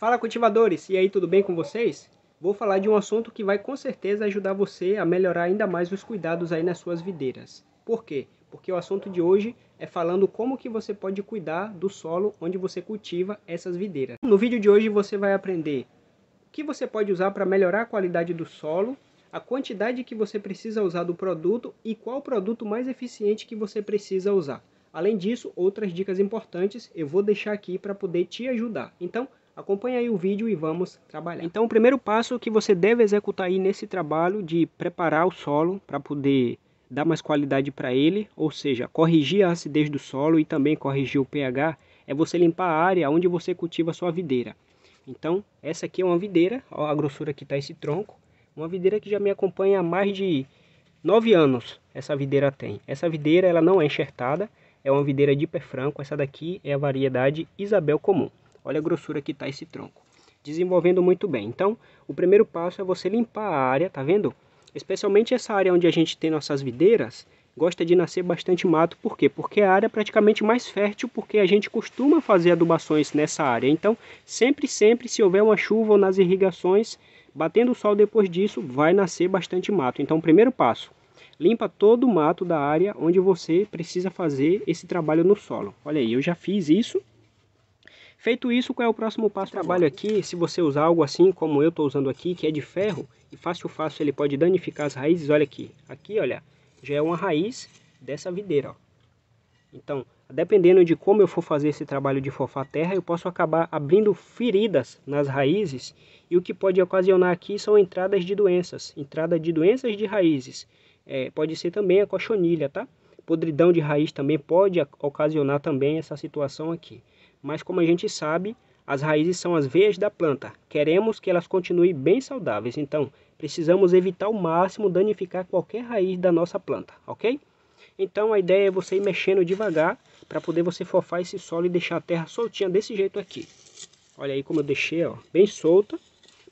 Fala cultivadores, e aí tudo bem com vocês? Vou falar de um assunto que vai com certeza ajudar você a melhorar ainda mais os cuidados aí nas suas videiras. Por quê? Porque o assunto de hoje é falando como que você pode cuidar do solo onde você cultiva essas videiras. No vídeo de hoje você vai aprender o que você pode usar para melhorar a qualidade do solo, a quantidade que você precisa usar do produto e qual produto mais eficiente que você precisa usar. Além disso, outras dicas importantes eu vou deixar aqui para poder te ajudar. Então, Acompanhe aí o vídeo e vamos trabalhar. Então o primeiro passo que você deve executar aí nesse trabalho de preparar o solo para poder dar mais qualidade para ele, ou seja, corrigir a acidez do solo e também corrigir o pH, é você limpar a área onde você cultiva a sua videira. Então, essa aqui é uma videira, olha a grossura que está esse tronco, uma videira que já me acompanha há mais de 9 anos, essa videira tem. Essa videira ela não é enxertada, é uma videira de pé franco, essa daqui é a variedade Isabel Comum. Olha a grossura que está esse tronco. Desenvolvendo muito bem. Então, o primeiro passo é você limpar a área, tá vendo? Especialmente essa área onde a gente tem nossas videiras, gosta de nascer bastante mato. Por quê? Porque é a área é praticamente mais fértil, porque a gente costuma fazer adubações nessa área. Então, sempre, sempre, se houver uma chuva ou nas irrigações, batendo o sol depois disso, vai nascer bastante mato. Então, primeiro passo, limpa todo o mato da área onde você precisa fazer esse trabalho no solo. Olha aí, eu já fiz isso Feito isso, qual é o próximo passo? Trabalho aqui, se você usar algo assim como eu estou usando aqui, que é de ferro, e fácil, fácil, ele pode danificar as raízes. Olha aqui, aqui, olha, já é uma raiz dessa videira, ó. Então, dependendo de como eu for fazer esse trabalho de fofar terra, eu posso acabar abrindo feridas nas raízes e o que pode ocasionar aqui são entradas de doenças, entrada de doenças de raízes. É, pode ser também a cochonilha, tá? Podridão de raiz também pode ocasionar também essa situação aqui mas como a gente sabe, as raízes são as veias da planta. Queremos que elas continuem bem saudáveis, então precisamos evitar ao máximo danificar qualquer raiz da nossa planta, ok? Então a ideia é você ir mexendo devagar para poder você fofar esse solo e deixar a terra soltinha desse jeito aqui. Olha aí como eu deixei, ó, bem solta,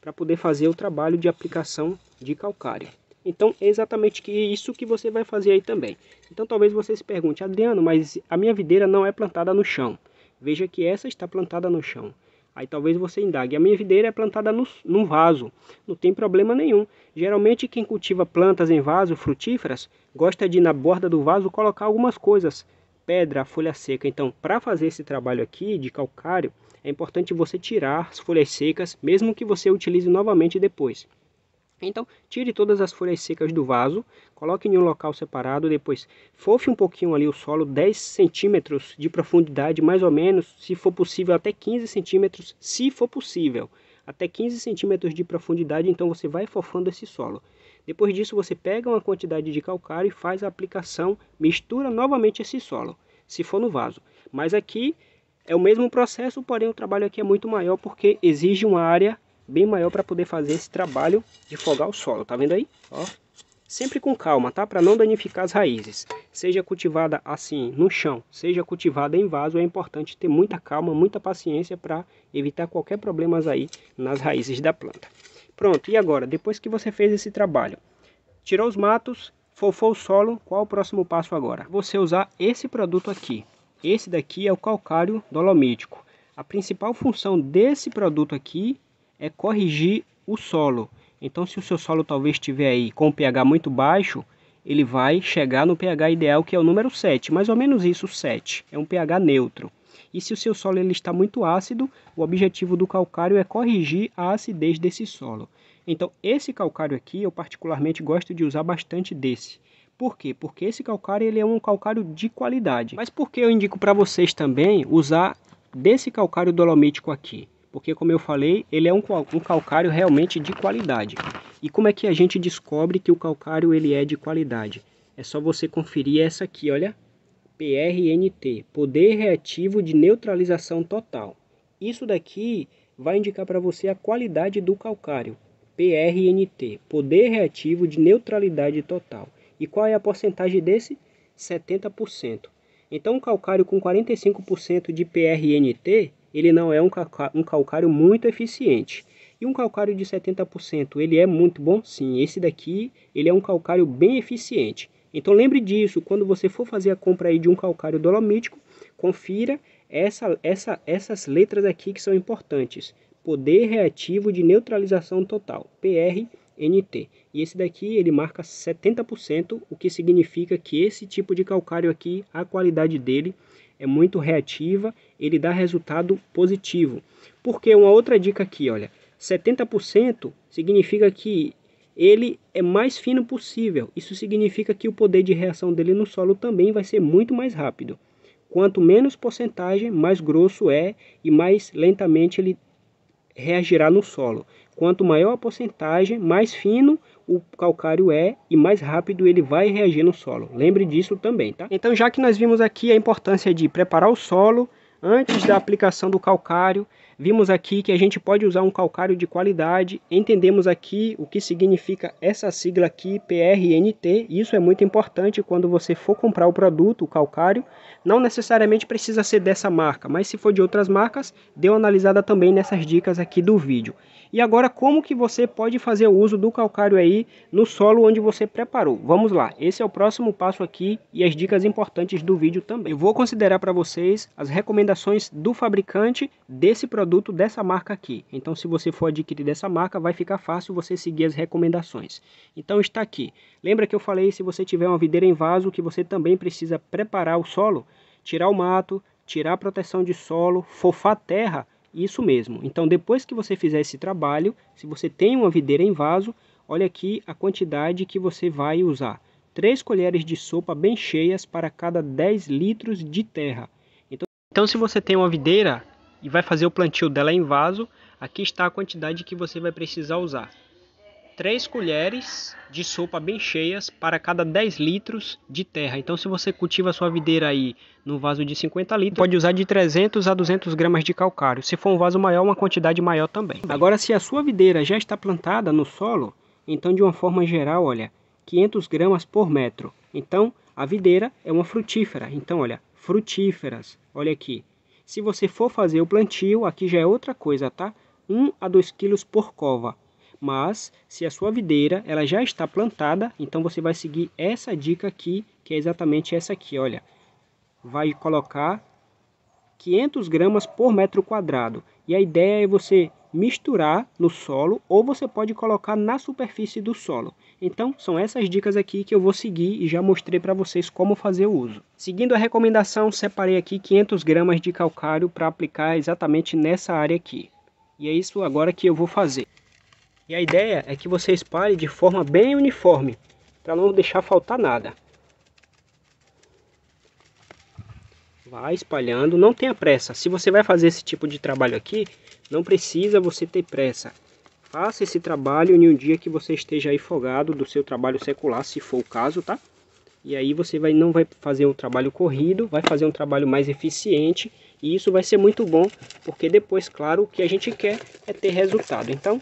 para poder fazer o trabalho de aplicação de calcário. Então é exatamente isso que você vai fazer aí também. Então talvez você se pergunte, Adriano, mas a minha videira não é plantada no chão. Veja que essa está plantada no chão. Aí talvez você indague, a minha videira é plantada no, num vaso. Não tem problema nenhum. Geralmente quem cultiva plantas em vaso, frutíferas, gosta de na borda do vaso colocar algumas coisas. Pedra, folha seca. Então, para fazer esse trabalho aqui de calcário, é importante você tirar as folhas secas, mesmo que você utilize novamente depois. Então, tire todas as folhas secas do vaso, coloque em um local separado, depois fofe um pouquinho ali o solo, 10 centímetros de profundidade, mais ou menos, se for possível, até 15 centímetros, se for possível. Até 15 centímetros de profundidade, então você vai fofando esse solo. Depois disso, você pega uma quantidade de calcário e faz a aplicação, mistura novamente esse solo, se for no vaso. Mas aqui é o mesmo processo, porém o trabalho aqui é muito maior porque exige uma área bem maior para poder fazer esse trabalho de fogar o solo, tá vendo aí? Ó. Sempre com calma, tá? Para não danificar as raízes. Seja cultivada assim no chão, seja cultivada em vaso, é importante ter muita calma, muita paciência para evitar qualquer problemas aí nas raízes da planta. Pronto, e agora? Depois que você fez esse trabalho, tirou os matos, fofou o solo, qual o próximo passo agora? Você usar esse produto aqui. Esse daqui é o calcário dolomítico. A principal função desse produto aqui é corrigir o solo. Então, se o seu solo talvez estiver aí com um pH muito baixo, ele vai chegar no pH ideal, que é o número 7, mais ou menos isso, 7. É um pH neutro. E se o seu solo ele está muito ácido, o objetivo do calcário é corrigir a acidez desse solo. Então, esse calcário aqui, eu particularmente gosto de usar bastante desse. Por quê? Porque esse calcário ele é um calcário de qualidade. Mas por que eu indico para vocês também usar desse calcário dolomítico aqui? porque como eu falei, ele é um, um calcário realmente de qualidade. E como é que a gente descobre que o calcário ele é de qualidade? É só você conferir essa aqui, olha, PRNT, poder reativo de neutralização total. Isso daqui vai indicar para você a qualidade do calcário, PRNT, poder reativo de neutralidade total. E qual é a porcentagem desse? 70%. Então, um calcário com 45% de PRNT, ele não é um, calcário muito eficiente. E um calcário de 70%, ele é muito bom? Sim, esse daqui, ele é um calcário bem eficiente. Então lembre disso, quando você for fazer a compra aí de um calcário dolomítico, confira essa, essa, essas letras aqui que são importantes. Poder reativo de neutralização total, PRNT. E esse daqui ele marca 70%, o que significa que esse tipo de calcário aqui, a qualidade dele é muito reativa, ele dá resultado positivo. Porque uma outra dica aqui, olha, 70% significa que ele é mais fino possível. Isso significa que o poder de reação dele no solo também vai ser muito mais rápido. Quanto menos porcentagem, mais grosso é e mais lentamente ele reagirá no solo. Quanto maior a porcentagem, mais fino o calcário é e mais rápido ele vai reagir no solo. Lembre disso também, tá? Então, já que nós vimos aqui a importância de preparar o solo antes da aplicação do calcário, Vimos aqui que a gente pode usar um calcário de qualidade, entendemos aqui o que significa essa sigla aqui, PRNT, isso é muito importante quando você for comprar o produto, o calcário, não necessariamente precisa ser dessa marca, mas se for de outras marcas, dê uma analisada também nessas dicas aqui do vídeo. E agora como que você pode fazer o uso do calcário aí no solo onde você preparou? Vamos lá, esse é o próximo passo aqui e as dicas importantes do vídeo também. Eu vou considerar para vocês as recomendações do fabricante desse produto dessa marca aqui. Então, se você for adquirir dessa marca, vai ficar fácil você seguir as recomendações. Então, está aqui. Lembra que eu falei, se você tiver uma videira em vaso, que você também precisa preparar o solo, tirar o mato, tirar a proteção de solo, fofar a terra, isso mesmo. Então, depois que você fizer esse trabalho, se você tem uma videira em vaso, olha aqui a quantidade que você vai usar. 3 colheres de sopa bem cheias para cada 10 litros de terra. Então, então se você tem uma videira, e vai fazer o plantio dela em vaso, aqui está a quantidade que você vai precisar usar. 3 colheres de sopa bem cheias para cada 10 litros de terra. Então se você cultiva sua videira aí no vaso de 50 litros, pode usar de 300 a 200 gramas de calcário. Se for um vaso maior, uma quantidade maior também. Agora se a sua videira já está plantada no solo, então de uma forma geral, olha, 500 gramas por metro. Então a videira é uma frutífera. Então olha, frutíferas, olha aqui, se você for fazer o plantio, aqui já é outra coisa, tá? 1 a 2 quilos por cova. Mas, se a sua videira ela já está plantada, então você vai seguir essa dica aqui, que é exatamente essa aqui, olha. Vai colocar 500 gramas por metro quadrado. E a ideia é você misturar no solo ou você pode colocar na superfície do solo. Então, são essas dicas aqui que eu vou seguir e já mostrei para vocês como fazer o uso. Seguindo a recomendação, separei aqui 500 gramas de calcário para aplicar exatamente nessa área aqui. E é isso agora que eu vou fazer. E a ideia é que você espalhe de forma bem uniforme, para não deixar faltar nada. Vai espalhando, não tenha pressa. Se você vai fazer esse tipo de trabalho aqui, não precisa você ter pressa. Faça esse trabalho em um dia que você esteja aí folgado do seu trabalho secular, se for o caso, tá? E aí você vai, não vai fazer um trabalho corrido, vai fazer um trabalho mais eficiente e isso vai ser muito bom, porque depois, claro, o que a gente quer é ter resultado. Então,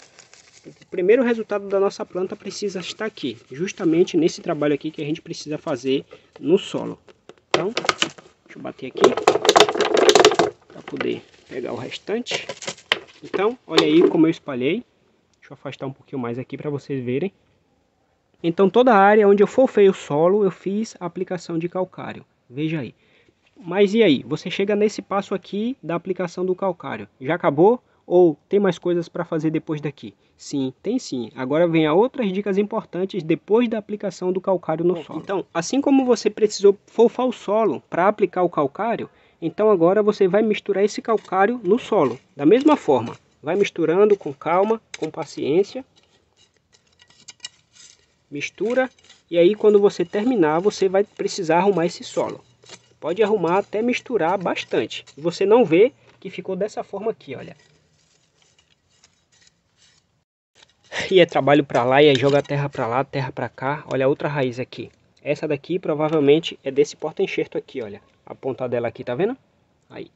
o primeiro resultado da nossa planta precisa estar aqui, justamente nesse trabalho aqui que a gente precisa fazer no solo. Então, deixa eu bater aqui para poder pegar o restante. Então, olha aí como eu espalhei. Deixa eu afastar um pouquinho mais aqui para vocês verem. Então, toda a área onde eu fofei o solo, eu fiz a aplicação de calcário. Veja aí. Mas e aí? Você chega nesse passo aqui da aplicação do calcário. Já acabou? Ou tem mais coisas para fazer depois daqui? Sim, tem sim. Agora vem outras dicas importantes depois da aplicação do calcário no Bom, solo. Então, assim como você precisou fofar o solo para aplicar o calcário, então agora você vai misturar esse calcário no solo, da mesma forma. Vai misturando com calma, com paciência. Mistura e aí quando você terminar, você vai precisar arrumar esse solo. Pode arrumar até misturar bastante. Você não vê que ficou dessa forma aqui, olha. E é trabalho para lá, e é joga terra para lá, terra para cá. Olha a outra raiz aqui. Essa daqui provavelmente é desse porta-enxerto aqui, olha. A ponta dela aqui, tá vendo? Aí.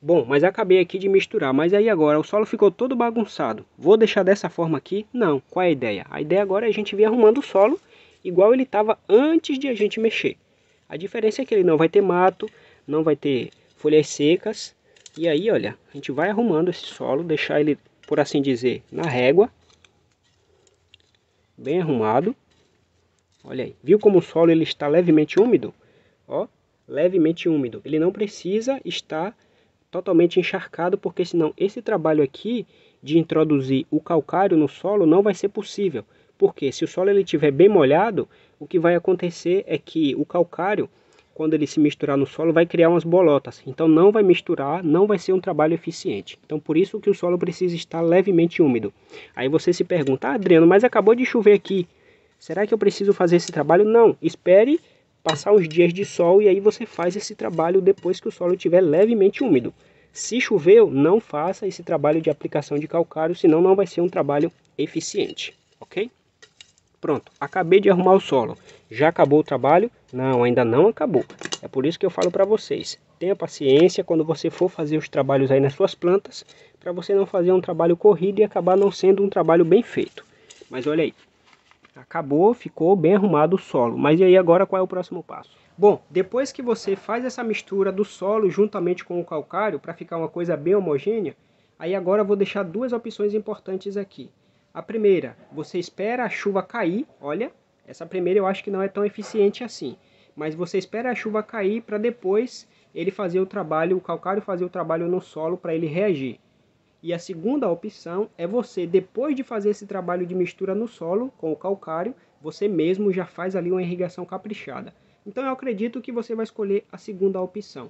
Bom, mas acabei aqui de misturar, mas aí agora o solo ficou todo bagunçado. Vou deixar dessa forma aqui? Não. Qual é a ideia? A ideia agora é a gente vir arrumando o solo igual ele estava antes de a gente mexer. A diferença é que ele não vai ter mato, não vai ter folhas secas. E aí, olha, a gente vai arrumando esse solo, deixar ele, por assim dizer, na régua. Bem arrumado. Olha aí. Viu como o solo ele está levemente úmido? Ó, levemente úmido. Ele não precisa estar totalmente encharcado, porque senão esse trabalho aqui de introduzir o calcário no solo não vai ser possível. Porque se o solo ele estiver bem molhado, o que vai acontecer é que o calcário, quando ele se misturar no solo, vai criar umas bolotas. Então não vai misturar, não vai ser um trabalho eficiente. Então por isso que o solo precisa estar levemente úmido. Aí você se pergunta, ah, Adriano, mas acabou de chover aqui. Será que eu preciso fazer esse trabalho? Não, espere passar os dias de sol e aí você faz esse trabalho depois que o solo estiver levemente úmido. Se choveu, não faça esse trabalho de aplicação de calcário, senão não vai ser um trabalho eficiente, ok? Pronto, acabei de arrumar o solo. Já acabou o trabalho? Não, ainda não acabou. É por isso que eu falo para vocês. Tenha paciência quando você for fazer os trabalhos aí nas suas plantas, para você não fazer um trabalho corrido e acabar não sendo um trabalho bem feito. Mas olha aí, Acabou, ficou bem arrumado o solo. Mas e aí agora qual é o próximo passo? Bom, depois que você faz essa mistura do solo juntamente com o calcário para ficar uma coisa bem homogênea, aí agora eu vou deixar duas opções importantes aqui. A primeira, você espera a chuva cair, olha, essa primeira eu acho que não é tão eficiente assim, mas você espera a chuva cair para depois ele fazer o trabalho, o calcário fazer o trabalho no solo para ele reagir. E a segunda opção é você, depois de fazer esse trabalho de mistura no solo com o calcário, você mesmo já faz ali uma irrigação caprichada. Então eu acredito que você vai escolher a segunda opção.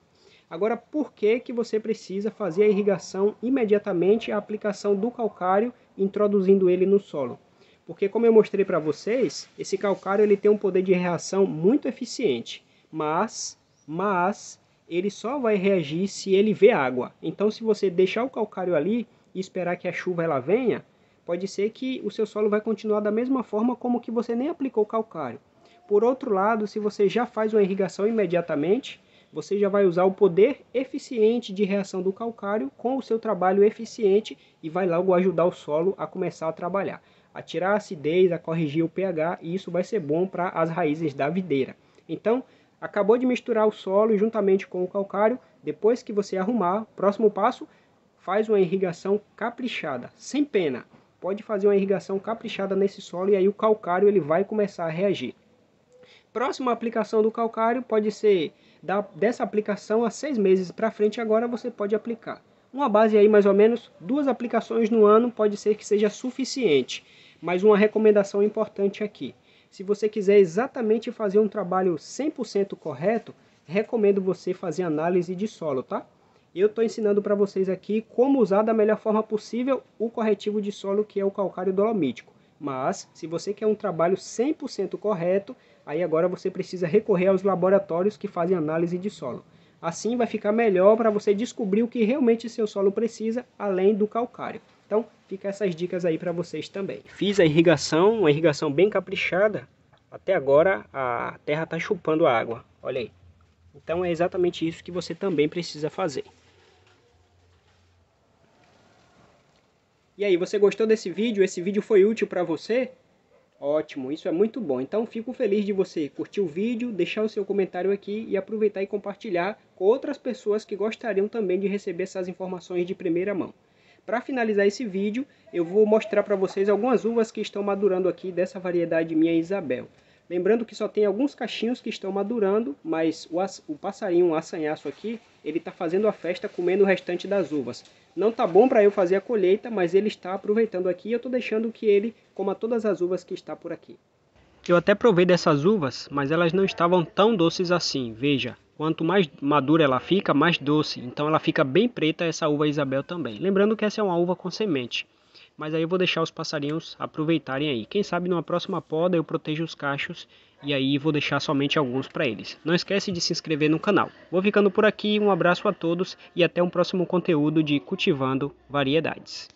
Agora, por que, que você precisa fazer a irrigação imediatamente a aplicação do calcário, introduzindo ele no solo? Porque como eu mostrei para vocês, esse calcário ele tem um poder de reação muito eficiente, mas, mas ele só vai reagir se ele vê água. Então, se você deixar o calcário ali e esperar que a chuva ela venha, pode ser que o seu solo vai continuar da mesma forma como que você nem aplicou o calcário. Por outro lado, se você já faz uma irrigação imediatamente, você já vai usar o poder eficiente de reação do calcário com o seu trabalho eficiente e vai logo ajudar o solo a começar a trabalhar, a tirar a acidez, a corrigir o pH e isso vai ser bom para as raízes da videira. Então, Acabou de misturar o solo juntamente com o calcário. Depois que você arrumar, próximo passo, faz uma irrigação caprichada, sem pena. Pode fazer uma irrigação caprichada nesse solo e aí o calcário ele vai começar a reagir. Próxima aplicação do calcário pode ser da, dessa aplicação a seis meses para frente. Agora você pode aplicar uma base aí mais ou menos duas aplicações no ano pode ser que seja suficiente. Mas uma recomendação importante aqui se você quiser exatamente fazer um trabalho 100% correto, recomendo você fazer análise de solo, tá? Eu estou ensinando para vocês aqui como usar da melhor forma possível o corretivo de solo que é o calcário dolomítico. Mas, se você quer um trabalho 100% correto, aí agora você precisa recorrer aos laboratórios que fazem análise de solo. Assim vai ficar melhor para você descobrir o que realmente seu solo precisa, além do calcário. Então, Fica essas dicas aí para vocês também. Fiz a irrigação, uma irrigação bem caprichada. Até agora a terra está chupando a água. Olha aí. Então é exatamente isso que você também precisa fazer. E aí, você gostou desse vídeo? Esse vídeo foi útil para você? Ótimo, isso é muito bom. Então fico feliz de você curtir o vídeo, deixar o seu comentário aqui e aproveitar e compartilhar com outras pessoas que gostariam também de receber essas informações de primeira mão. Para finalizar esse vídeo, eu vou mostrar para vocês algumas uvas que estão madurando aqui dessa variedade minha Isabel. Lembrando que só tem alguns cachinhos que estão madurando, mas o, o passarinho, o assanhaço aqui, ele está fazendo a festa comendo o restante das uvas. Não tá bom para eu fazer a colheita, mas ele está aproveitando aqui e eu estou deixando que ele coma todas as uvas que está por aqui. Eu até provei dessas uvas, mas elas não estavam tão doces assim, veja. Quanto mais madura ela fica, mais doce. Então ela fica bem preta essa uva Isabel também. Lembrando que essa é uma uva com semente. Mas aí eu vou deixar os passarinhos aproveitarem aí. Quem sabe numa próxima poda eu protejo os cachos e aí vou deixar somente alguns para eles. Não esquece de se inscrever no canal. Vou ficando por aqui, um abraço a todos e até um próximo conteúdo de Cultivando Variedades.